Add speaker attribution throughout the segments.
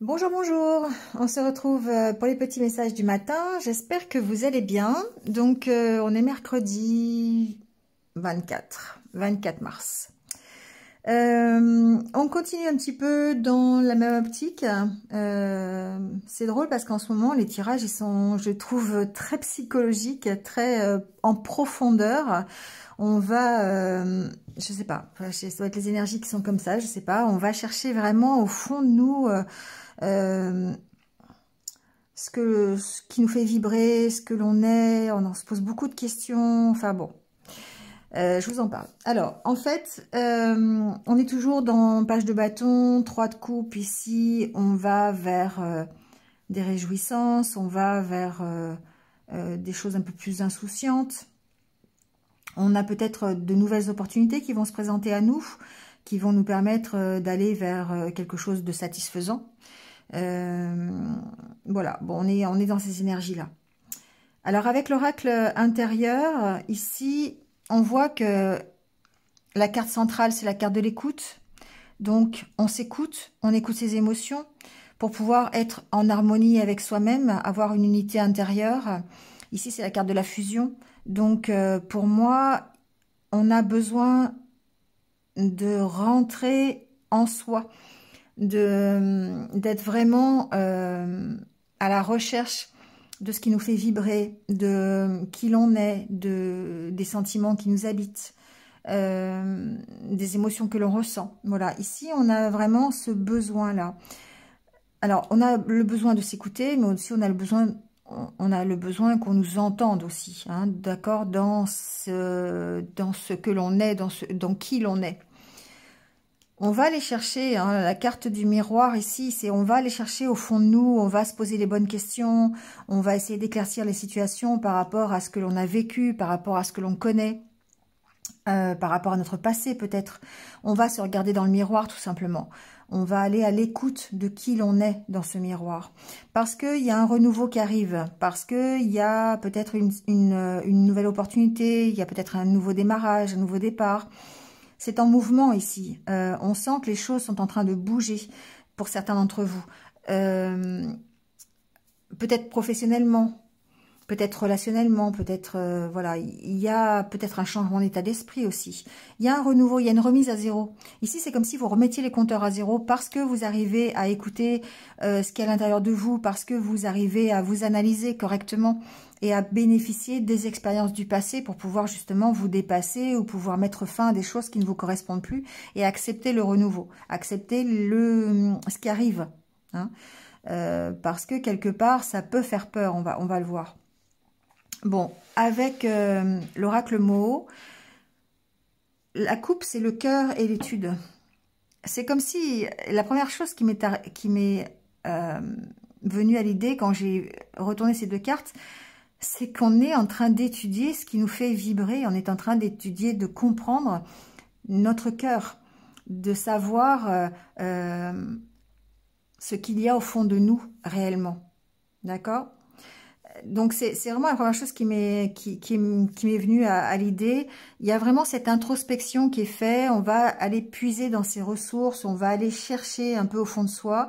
Speaker 1: Bonjour, bonjour On se retrouve euh, pour les petits messages du matin. J'espère que vous allez bien. Donc, euh, on est mercredi 24, 24 mars. Euh, on continue un petit peu dans la même optique. C'est drôle parce qu'en ce moment, les tirages, ils sont, je trouve, très psychologiques, très en profondeur. On va, je sais pas, ça doit être les énergies qui sont comme ça, je sais pas. On va chercher vraiment au fond de nous euh, ce, que, ce qui nous fait vibrer, ce que l'on est. On en se pose beaucoup de questions. Enfin bon, euh, je vous en parle. Alors, en fait, euh, on est toujours dans page de bâton, trois de coupe ici. On va vers des réjouissances, on va vers des choses un peu plus insouciantes. On a peut-être de nouvelles opportunités qui vont se présenter à nous qui vont nous permettre d'aller vers quelque chose de satisfaisant. Euh, voilà, bon, on est, on est dans ces énergies-là. Alors avec l'oracle intérieur, ici, on voit que la carte centrale, c'est la carte de l'écoute. Donc, on s'écoute, on écoute ses émotions pour pouvoir être en harmonie avec soi-même, avoir une unité intérieure. Ici, c'est la carte de la fusion. Donc, euh, pour moi, on a besoin de rentrer en soi. Hum, d'être vraiment euh, à la recherche de ce qui nous fait vibrer, de hum, qui l'on est, de, des sentiments qui nous habitent, euh, des émotions que l'on ressent. Voilà, ici on a vraiment ce besoin-là. Alors, on a le besoin de s'écouter, mais aussi on a le besoin, on a le besoin qu'on nous entende aussi, hein, d'accord, dans ce, dans ce que l'on est, dans, dans qui l'on est on va aller chercher, hein, la carte du miroir ici, c'est on va aller chercher au fond de nous, on va se poser les bonnes questions, on va essayer d'éclaircir les situations par rapport à ce que l'on a vécu, par rapport à ce que l'on connaît, euh, par rapport à notre passé peut-être. On va se regarder dans le miroir tout simplement. On va aller à l'écoute de qui l'on est dans ce miroir. Parce qu'il y a un renouveau qui arrive, parce qu'il y a peut-être une, une, une nouvelle opportunité, il y a peut-être un nouveau démarrage, un nouveau départ. C'est en mouvement ici. Euh, on sent que les choses sont en train de bouger pour certains d'entre vous. Euh, peut-être professionnellement, peut-être relationnellement, peut-être euh, voilà, il y a peut-être un changement d'état d'esprit aussi. Il y a un renouveau, il y a une remise à zéro. Ici, c'est comme si vous remettiez les compteurs à zéro parce que vous arrivez à écouter euh, ce qui est à l'intérieur de vous, parce que vous arrivez à vous analyser correctement et à bénéficier des expériences du passé pour pouvoir justement vous dépasser ou pouvoir mettre fin à des choses qui ne vous correspondent plus et accepter le renouveau, accepter le ce qui arrive. Hein. Euh, parce que quelque part, ça peut faire peur, on va, on va le voir. Bon, avec euh, l'oracle Moho, la coupe, c'est le cœur et l'étude. C'est comme si la première chose qui m'est euh, venue à l'idée quand j'ai retourné ces deux cartes, c'est qu'on est en train d'étudier ce qui nous fait vibrer, on est en train d'étudier, de comprendre notre cœur, de savoir euh, ce qu'il y a au fond de nous réellement. D'accord donc c'est vraiment la première chose qui m'est qui, m'est venue à, l'idée. Il y a vraiment cette introspection qui est faite. On va aller puiser dans ses ressources, on va aller chercher un peu au fond de soi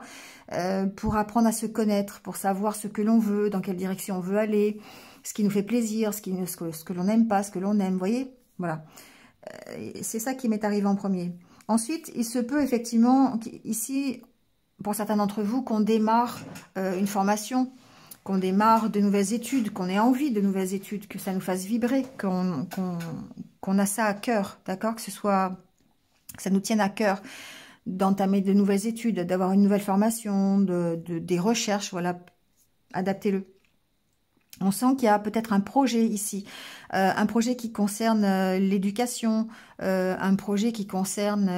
Speaker 1: euh, pour apprendre à se connaître, pour savoir ce que l'on veut, dans quelle direction on veut aller, ce qui nous fait plaisir, ce, que, l'on n'aime pas, ce que l'on aime. Vous voyez, voilà. Euh, c'est ça qui m'est arrivé en premier. Ensuite, il se peut effectivement ici, pour certains d'entre vous, qu'on démarre euh, une formation qu'on démarre de nouvelles études, qu'on ait envie de nouvelles études, que ça nous fasse vibrer, qu'on a ça à cœur, d'accord Que ce soit, ça nous tienne à cœur d'entamer de nouvelles études, d'avoir une nouvelle formation, de, des recherches, voilà, adaptez-le. On sent qu'il y a peut-être un projet ici, euh, un projet qui concerne euh, l'éducation, euh, un projet qui concerne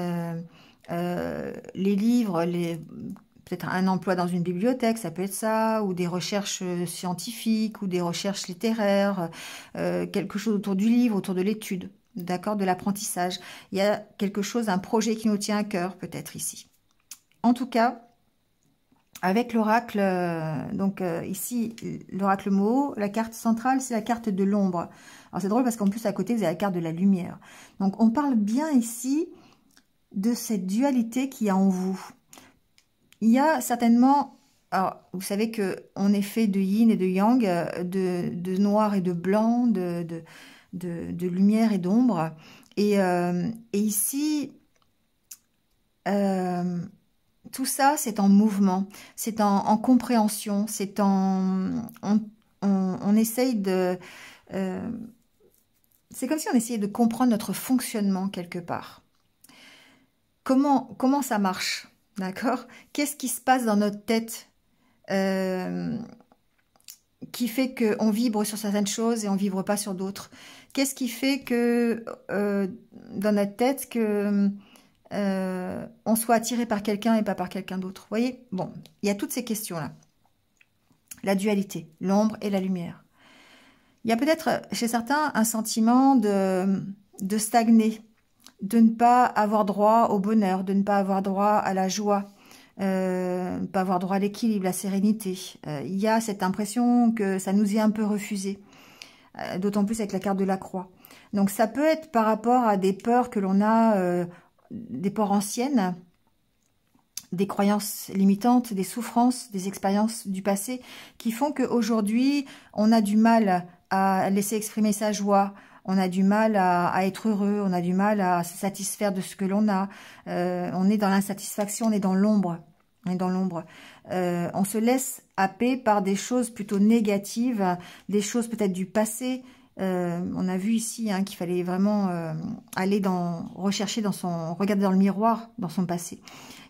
Speaker 1: les livres, les peut-être un emploi dans une bibliothèque, ça peut être ça, ou des recherches euh, scientifiques, ou des recherches littéraires, euh, quelque chose autour du livre, autour de l'étude, d'accord, de l'apprentissage. Il y a quelque chose, un projet qui nous tient à cœur peut-être ici. En tout cas, avec l'oracle, euh, donc ici, l'oracle Moho, la carte centrale, c'est la carte de l'ombre. Alors c'est drôle parce qu'en plus à côté, vous avez la carte de la lumière. Donc on parle bien ici de cette dualité qu'il y a en vous. Il y a certainement, vous savez que on est fait de yin et de yang, euh, de, noir et de blanc, de, de, lumière et d'ombre. Et, euh, ici, euh, tout ça, c'est en mouvement, c'est en, compréhension, c'est en... On, essaye de... c'est comme si on essayait de comprendre notre fonctionnement quelque part. Comment, comment ça marche D'accord Qu'est-ce qui se passe dans notre tête euh, qui fait qu'on vibre sur certaines choses et on vibre pas sur d'autres Qu'est-ce qui fait que euh, dans notre tête que euh, on soit attiré par quelqu'un et pas par quelqu'un d'autre Vous voyez Bon, il y a toutes ces questions-là. La dualité, l'ombre et la lumière. Il y a peut-être chez certains un sentiment de, de stagner, de ne pas avoir droit au bonheur, de ne pas avoir droit à la joie, euh, ne pas avoir droit à l'équilibre, à la sérénité. Euh, il y a cette impression que ça nous est un peu refusé, euh, d'autant plus avec la carte de la croix. Donc ça peut être par rapport à des peurs que l'on a, des peurs anciennes, des croyances limitantes, des souffrances, des expériences du passé, qui font qu'aujourd'hui, on a du mal à laisser exprimer sa joie, on a du mal à, être heureux, on a du mal à se satisfaire de ce que l'on a, euh, on est dans l'insatisfaction, on est dans l'ombre, on est dans l'ombre. Euh, on se laisse happer par des choses plutôt négatives, des choses peut-être du passé. Euh, on a vu ici hein, qu'il fallait vraiment aller dans, rechercher dans son, regarder dans le miroir, dans son passé.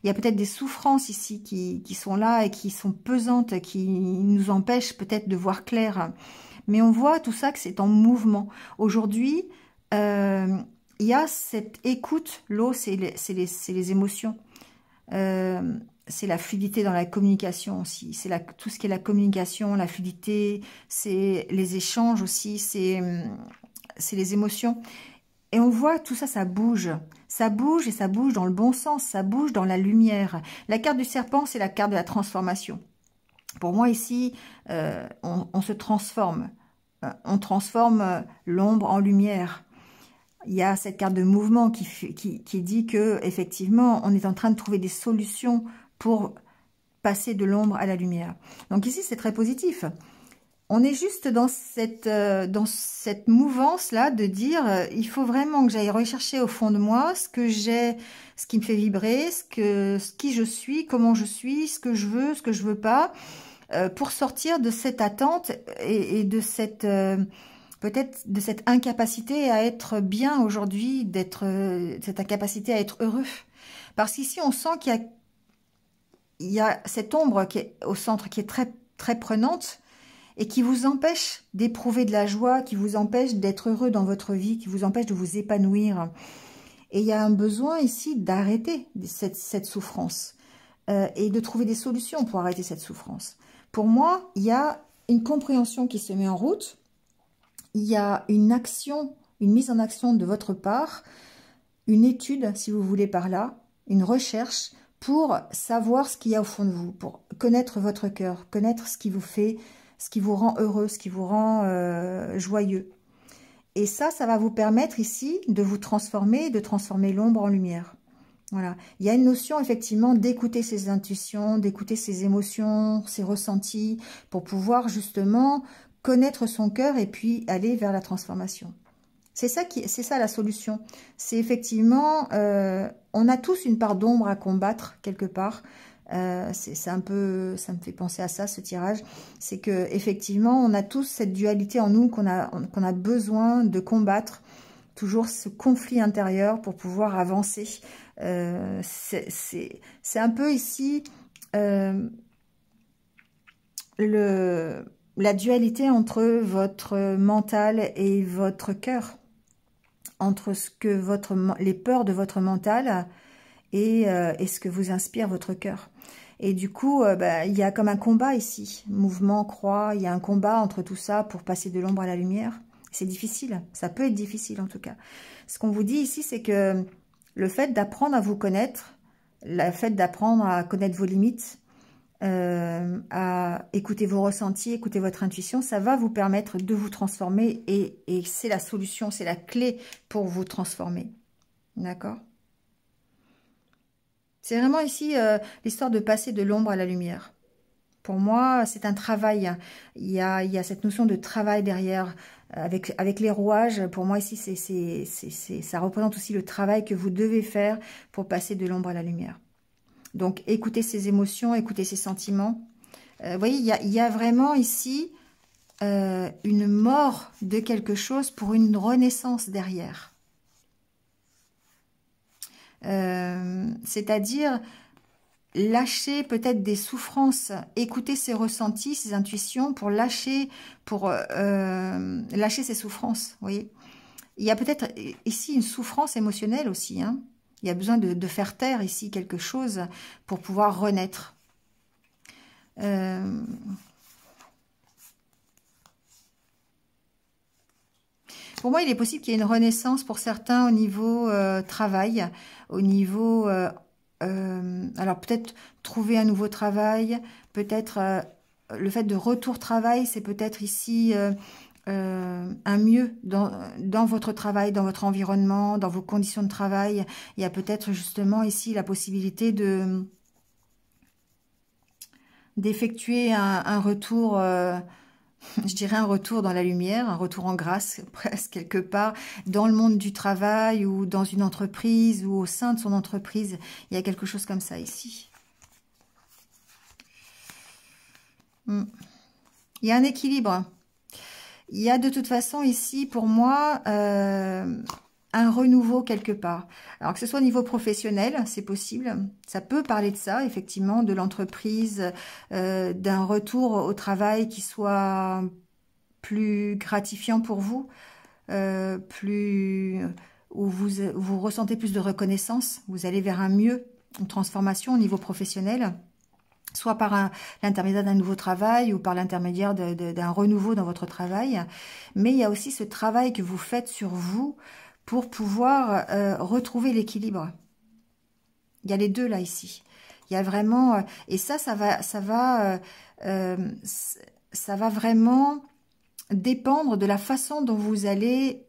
Speaker 1: Il y a peut-être des souffrances ici qui, sont là et qui sont pesantes, qui nous empêchent peut-être de voir clair. Mais on voit tout ça que c'est en mouvement. Aujourd'hui, euh, il y a cette écoute. L'eau, c'est les, émotions. Euh, c'est la fluidité dans la communication aussi. C'est tout ce qui est la communication, la fluidité, c'est les échanges aussi, c'est les émotions. Et on voit tout ça, ça bouge. Ça bouge et ça bouge dans le bon sens, ça bouge dans la lumière. La carte du serpent, c'est la carte de la transformation. Pour moi ici, euh, on, se transforme. Euh, on transforme euh, l'ombre en lumière. Il y a cette carte de mouvement qui, dit que effectivement, on est en train de trouver des solutions pour passer de l'ombre à la lumière. Donc ici, c'est très positif on est juste dans cette, euh, dans cette mouvance-là de dire euh, il faut vraiment que j'aille rechercher au fond de moi ce que j'ai, ce qui me fait vibrer, ce que, ce qui je suis, comment je suis, ce que je veux, ce que je veux pas, euh, pour sortir de cette attente et, de cette peut-être de cette incapacité à être bien aujourd'hui, d'être cette incapacité à être heureux. Parce qu'ici on sent qu'il y a y a cette ombre qui au centre qui est très très prenante et qui vous empêche d'éprouver de la joie, qui vous empêche d'être heureux dans votre vie, qui vous empêche de vous épanouir. Et il y a un besoin ici d'arrêter cette, souffrance euh, et de trouver des solutions pour arrêter cette souffrance. Pour moi, il y a une compréhension qui se met en route, il y a une action, une mise en action de votre part, une étude, si vous voulez par là, une recherche pour savoir ce qu'il y a au fond de vous, pour connaître votre cœur, connaître ce qui vous fait ce qui vous rend heureux, ce qui vous rend euh, joyeux. Et ça, ça va vous permettre ici de vous transformer, de transformer l'ombre en lumière. Voilà. Il y a une notion effectivement d'écouter ses intuitions, d'écouter ses émotions, ses ressentis, pour pouvoir justement connaître son cœur et puis aller vers la transformation. C'est ça qui, c'est ça la solution. C'est effectivement, euh, on a tous une part d'ombre à combattre quelque part. Euh, c'est un peu, ça me fait penser à ça, ce tirage. C'est que effectivement, on a tous cette dualité en nous qu'on a, qu'on a besoin de combattre. Toujours ce conflit intérieur pour pouvoir avancer. Euh, c'est un peu ici euh, le, la dualité entre votre mental et votre cœur entre ce que votre les peurs de votre mental et, euh, ce que vous inspire votre cœur. Et du coup, euh, bah, il y a comme un combat ici. Mouvement, croix, il y a un combat entre tout ça pour passer de l'ombre à la lumière. C'est difficile, ça peut être difficile en tout cas. Ce qu'on vous dit ici, c'est que le fait d'apprendre à vous connaître, le fait d'apprendre à connaître vos limites, euh, à écouter vos ressentis, écouter votre intuition, ça va vous permettre de vous transformer et, et c'est la solution, c'est la clé pour vous transformer. D'accord c'est vraiment ici euh, l'histoire de passer de l'ombre à la lumière. Pour moi, c'est un travail. Il y, a, cette notion de travail derrière. Euh, avec, les rouages, pour moi ici, ça représente aussi le travail que vous devez faire pour passer de l'ombre à la lumière. Donc, écoutez ces émotions, écoutez ces sentiments. Euh, vous voyez, il y a, vraiment ici une mort de quelque chose pour une renaissance derrière. Euh, c'est-à-dire lâcher peut-être des souffrances, écouter ses ressentis, ses intuitions pour lâcher, pour, euh, euh, lâcher ses souffrances. Vous Il y a peut-être ici une souffrance émotionnelle aussi. Hein. Il y a besoin de, faire taire ici quelque chose pour pouvoir renaître. Pour moi, il est possible qu'il y ait une renaissance pour certains au niveau euh, travail, au niveau... Euh, euh, alors peut-être trouver un nouveau travail, peut-être le fait de retour travail, c'est peut-être ici un mieux dans, dans, votre travail, dans votre environnement, dans vos conditions de travail. Il y a peut-être justement ici la possibilité de d'effectuer un, retour je dirais, un retour dans la lumière, un retour en grâce, presque quelque part, dans le monde du travail ou dans une entreprise ou au sein de son entreprise. Il y a quelque chose comme ça ici. Hmm. Il y a un équilibre. Il y a de toute façon ici, pour moi, euh, un renouveau quelque part. Alors que ce soit au niveau professionnel, c'est possible. Ça peut parler de ça, effectivement, de l'entreprise, euh, d'un retour au travail qui soit plus gratifiant pour vous, euh, plus où vous, vous ressentez plus de reconnaissance, vous allez vers un mieux, une transformation au niveau professionnel soit par l'intermédiaire d'un nouveau travail ou par l'intermédiaire d'un renouveau dans votre travail. Mais il y a aussi ce travail que vous faites sur vous, pour pouvoir euh, retrouver l'équilibre. Il y a les deux là ici. Il y a vraiment euh, et ça, ça va, ça va, euh, ça va vraiment dépendre de la façon dont vous allez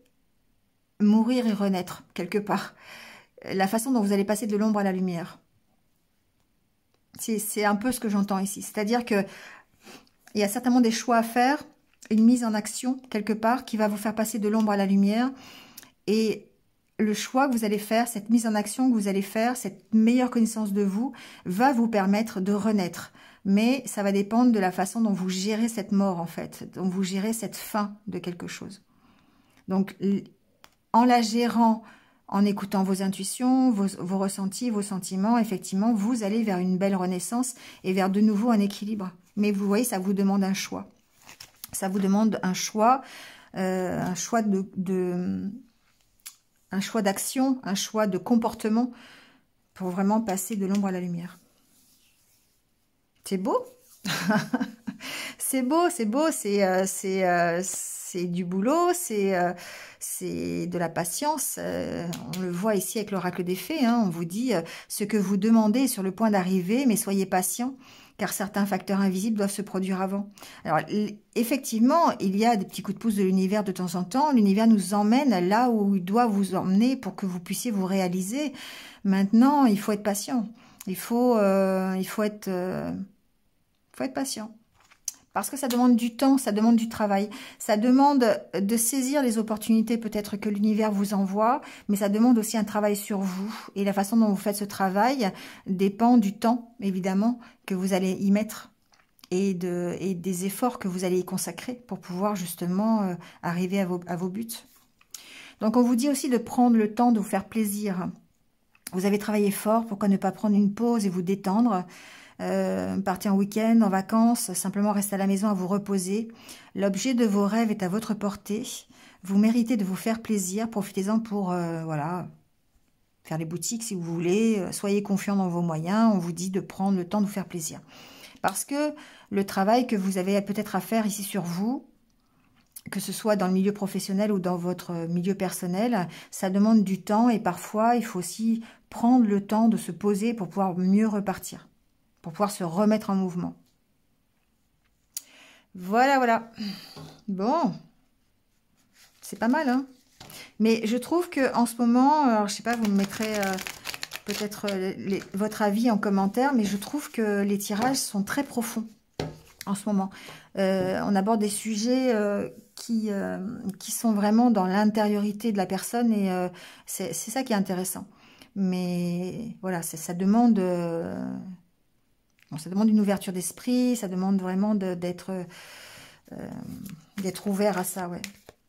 Speaker 1: mourir et renaître quelque part, la façon dont vous allez passer de l'ombre à la lumière. C'est un peu ce que j'entends ici. C'est-à-dire que il y a certainement des choix à faire, une mise en action quelque part qui va vous faire passer de l'ombre à la lumière et le choix que vous allez faire, cette mise en action que vous allez faire, cette meilleure connaissance de vous, va vous permettre de renaître. Mais ça va dépendre de la façon dont vous gérez cette mort, en fait, dont vous gérez cette fin de quelque chose. Donc, en la gérant, en écoutant vos intuitions, vos, ressentis, vos sentiments, effectivement, vous allez vers une belle renaissance et vers de nouveau un équilibre. Mais vous voyez, ça vous demande un choix. Ça vous demande un choix, euh, un choix de un choix d'action, un choix de comportement pour vraiment passer de l'ombre à la lumière. C'est beau C'est beau, c'est beau, c'est euh, euh, du boulot, euh, c'est de la patience. on le voit ici avec l'oracle des fées, hein. on vous dit ce que vous demandez sur le point d'arriver, mais soyez patient car certains facteurs invisibles doivent se produire avant. Alors effectivement, il y a des petits coups de pouce de l'univers de temps en temps. L'univers nous emmène là où il doit vous emmener pour que vous puissiez vous réaliser. Maintenant, il faut être patient. Il faut, euh, il faut être, euh, faut être patient. Parce que ça demande du temps, ça demande du travail. Ça demande de saisir les opportunités peut-être que l'univers vous envoie, mais ça demande aussi un travail sur vous. Et la façon dont vous faites ce travail dépend du temps, évidemment, que vous allez y mettre. Et, des efforts que vous allez y consacrer pour pouvoir justement euh, arriver à vos buts. Donc on vous dit aussi de prendre le temps de vous faire plaisir. Vous avez travaillé fort, pourquoi ne pas prendre une pause et vous détendre euh, partir en week-end, en vacances, simplement restez à la maison à vous reposer. L'objet de vos rêves est à votre portée. Vous méritez de vous faire plaisir. Profitez-en pour euh, voilà faire les boutiques si vous voulez. Euh, soyez confiant dans vos moyens. On vous dit de prendre le temps de vous faire plaisir. Parce que le travail que vous avez peut-être à faire ici sur vous, que ce soit dans le milieu professionnel ou dans votre milieu personnel, ça demande du temps et parfois il faut aussi prendre le temps de se poser pour pouvoir mieux repartir pour pouvoir se remettre en mouvement. Voilà, voilà. Bon, c'est pas mal, hein mais je trouve que en ce moment, alors je sais pas, vous me mettrez euh, peut-être euh, votre avis en commentaire, mais je trouve que les tirages sont très profonds en ce moment. Euh, on aborde des sujets qui, qui sont vraiment dans l'intériorité de la personne et c'est ça qui est intéressant. Mais voilà, ça demande ça demande une ouverture d'esprit, ça demande vraiment d'être euh, d'être ouvert à ça, ouais.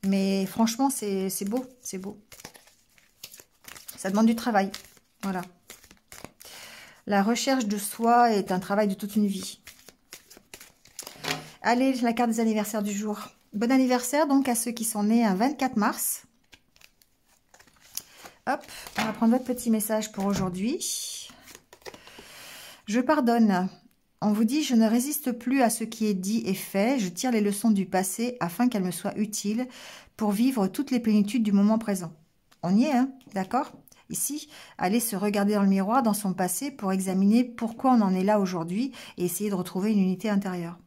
Speaker 1: Mais franchement, c'est beau, c'est beau. Ça demande du travail, voilà. La recherche de soi est un travail de toute une vie. Allez, la carte des anniversaires du jour. Bon anniversaire donc à ceux qui sont nés un 24 mars. Hop, on va prendre votre petit message pour aujourd'hui. Je pardonne. On vous dit, je ne résiste plus à ce qui est dit et fait, je tire les leçons du passé afin qu'elles me soient utiles pour vivre toutes les plénitudes du moment présent. On y est, hein d'accord Ici, aller se regarder dans le miroir, dans son passé, pour examiner pourquoi on en est là aujourd'hui et essayer de retrouver une unité intérieure.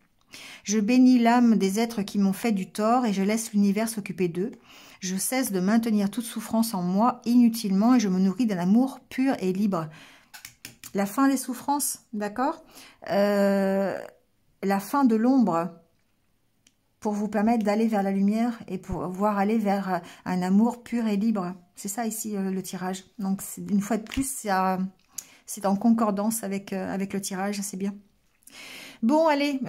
Speaker 1: Je bénis l'âme des êtres qui m'ont fait du tort et je laisse l'univers s'occuper d'eux. Je cesse de maintenir toute souffrance en moi inutilement et je me nourris d'un amour pur et libre la fin des souffrances, d'accord euh, La fin de l'ombre pour vous permettre d'aller vers la lumière et pour voir aller vers euh, un amour pur et libre. C'est ça ici euh, le tirage. Donc une fois de plus, c'est en concordance avec, avec le tirage, c'est bien. Bon, allez,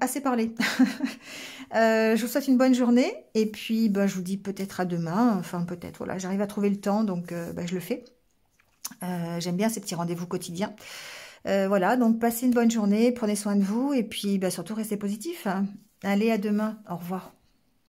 Speaker 1: assez parlé. je vous souhaite une bonne journée et puis bah, je vous dis peut-être à demain. Enfin peut-être, voilà, j'arrive à trouver le temps, donc bah, je le fais. Euh, j'aime bien ces petits rendez-vous quotidiens. Euh, voilà, donc passez une bonne journée, prenez soin de vous et puis bah, surtout restez positif. Hein. Allez, à demain. Au revoir.